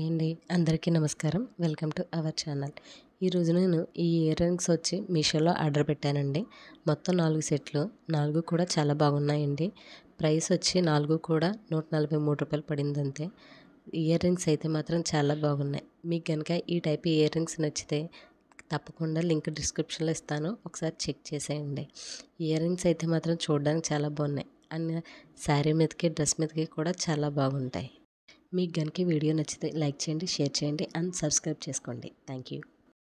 అండి అందరికీ నమస్కారం వెల్కమ్ టు అవర్ ఛానల్ ఈరోజు నేను ఈ ఇయర్ రింగ్స్ వచ్చి మీషోలో ఆర్డర్ పెట్టానండి మొత్తం నాలుగు సెట్లు నాలుగు కూడా చాలా బాగున్నాయండి ప్రైస్ వచ్చి నాలుగు కూడా నూట నలభై మూడు రూపాయలు పడింది అంతే ఇయర్ రింగ్స్ అయితే మాత్రం చాలా బాగున్నాయి మీకు కనుక ఈ టైప్ ఇయర్ రింగ్స్ నచ్చితే తప్పకుండా లింక్ డిస్క్రిప్షన్లో ఇస్తాను ఒకసారి చెక్ చేసేయండి ఇయర్ రింగ్స్ అయితే మాత్రం చూడడానికి చాలా బాగున్నాయి అండ్ శారీ మీదకి డ్రెస్ మీదకి కూడా చాలా బాగుంటాయి మీకు కనుక వీడియో నచ్చితే లైక్ చేయండి షేర్ చేయండి అండ్ సబ్స్క్రైబ్ చేసుకోండి థ్యాంక్ యూ